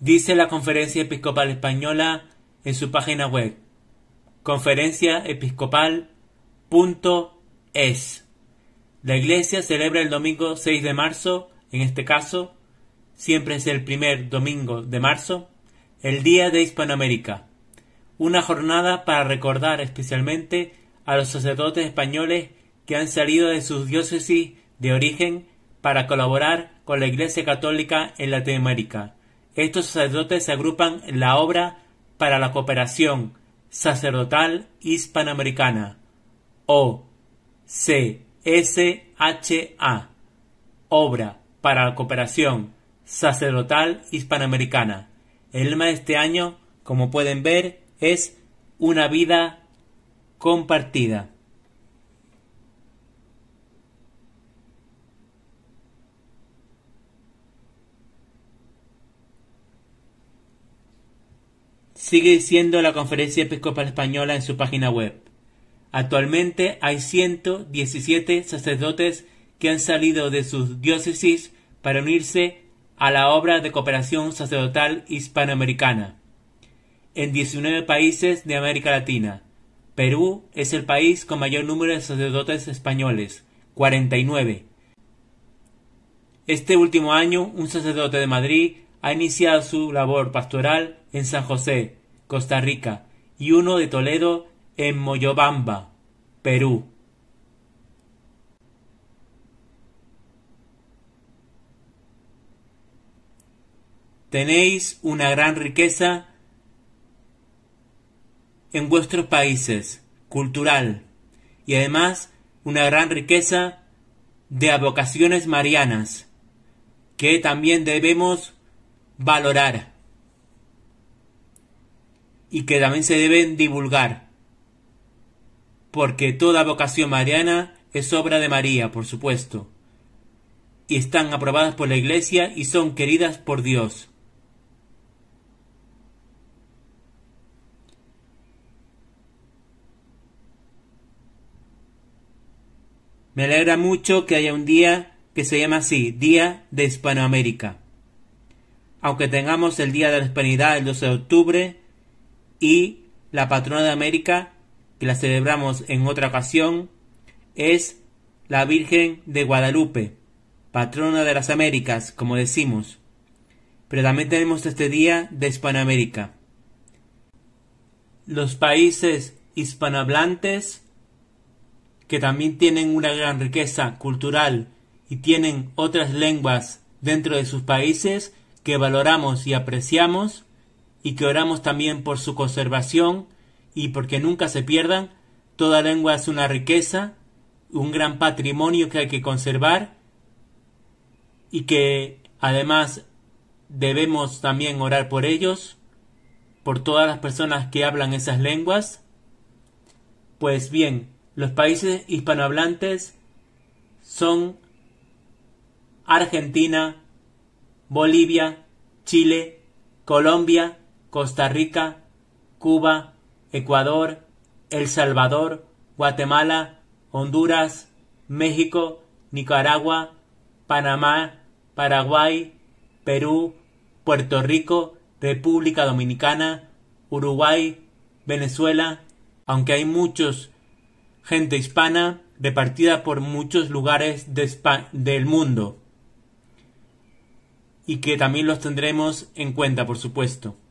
Dice la Conferencia Episcopal Española en su página web conferenciaepiscopal.es. La Iglesia celebra el domingo 6 de marzo, en este caso, siempre es el primer domingo de marzo, el Día de Hispanoamérica, una jornada para recordar especialmente a los sacerdotes españoles que han salido de sus diócesis de origen para colaborar con la Iglesia Católica en Latinoamérica estos sacerdotes se agrupan en la obra para la cooperación sacerdotal hispanoamericana o a obra para la cooperación sacerdotal hispanoamericana. El lema de este año, como pueden ver, es una vida compartida. sigue siendo la Conferencia Episcopal Española en su página web. Actualmente hay 117 sacerdotes que han salido de sus diócesis para unirse a la obra de cooperación sacerdotal hispanoamericana en 19 países de América Latina. Perú es el país con mayor número de sacerdotes españoles, 49. Este último año, un sacerdote de Madrid ha iniciado su labor pastoral en San José, Costa Rica, y uno de Toledo en Moyobamba, Perú. Tenéis una gran riqueza en vuestros países, cultural, y además una gran riqueza de vocaciones marianas, que también debemos valorar y que también se deben divulgar. Porque toda vocación mariana es obra de María, por supuesto, y están aprobadas por la Iglesia y son queridas por Dios. Me alegra mucho que haya un día que se llama así, Día de Hispanoamérica. Aunque tengamos el Día de la Hispanidad el 12 de octubre, y la patrona de América, que la celebramos en otra ocasión, es la Virgen de Guadalupe, patrona de las Américas, como decimos. Pero también tenemos este día de Hispanoamérica. Los países hispanohablantes, que también tienen una gran riqueza cultural y tienen otras lenguas dentro de sus países que valoramos y apreciamos, y que oramos también por su conservación y porque nunca se pierdan, toda lengua es una riqueza, un gran patrimonio que hay que conservar y que además debemos también orar por ellos, por todas las personas que hablan esas lenguas. Pues bien, los países hispanohablantes son Argentina, Bolivia, Chile, Colombia, Costa Rica, Cuba, Ecuador, El Salvador, Guatemala, Honduras, México, Nicaragua, Panamá, Paraguay, Perú, Puerto Rico, República Dominicana, Uruguay, Venezuela, aunque hay muchos gente hispana repartida por muchos lugares del mundo y que también los tendremos en cuenta, por supuesto.